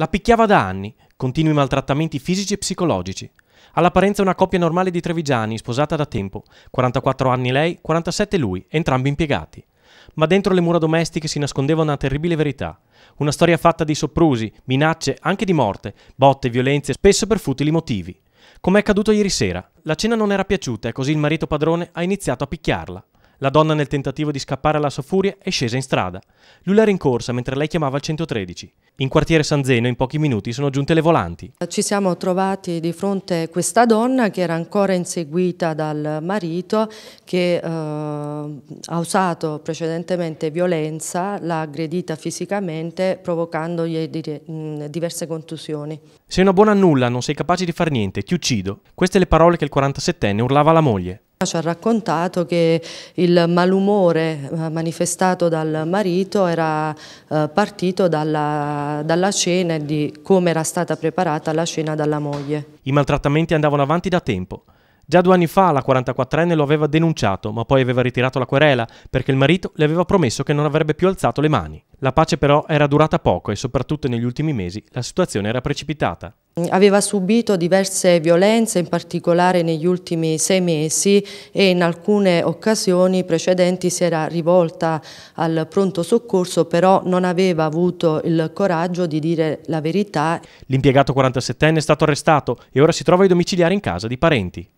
La picchiava da anni, continui maltrattamenti fisici e psicologici. All'apparenza una coppia normale di trevigiani, sposata da tempo, 44 anni lei, 47 lui, entrambi impiegati. Ma dentro le mura domestiche si nascondeva una terribile verità. Una storia fatta di soprusi, minacce, anche di morte, botte, violenze, spesso per futili motivi. Come è accaduto ieri sera, la cena non era piaciuta e così il marito padrone ha iniziato a picchiarla. La donna nel tentativo di scappare alla sua furia è scesa in strada. Lui l'ha rincorsa mentre lei chiamava il 113. In quartiere San Zeno in pochi minuti sono giunte le volanti. Ci siamo trovati di fronte a questa donna che era ancora inseguita dal marito che eh, ha usato precedentemente violenza, l'ha aggredita fisicamente provocandogli diverse contusioni. Sei una buona nulla, non sei capace di far niente, ti uccido. Queste le parole che il 47enne urlava alla moglie. Ci ha raccontato che il malumore eh, manifestato dal marito era eh, partito dalla, dalla cena e di come era stata preparata la cena dalla moglie. I maltrattamenti andavano avanti da tempo. Già due anni fa la 44enne lo aveva denunciato, ma poi aveva ritirato la querela perché il marito le aveva promesso che non avrebbe più alzato le mani. La pace però era durata poco e soprattutto negli ultimi mesi la situazione era precipitata. Mm, aveva subito diverse violenze, in particolare negli ultimi sei mesi e in alcune occasioni precedenti si era rivolta al pronto soccorso, però non aveva avuto il coraggio di dire la verità. L'impiegato 47enne è stato arrestato e ora si trova ai domiciliari in casa di parenti.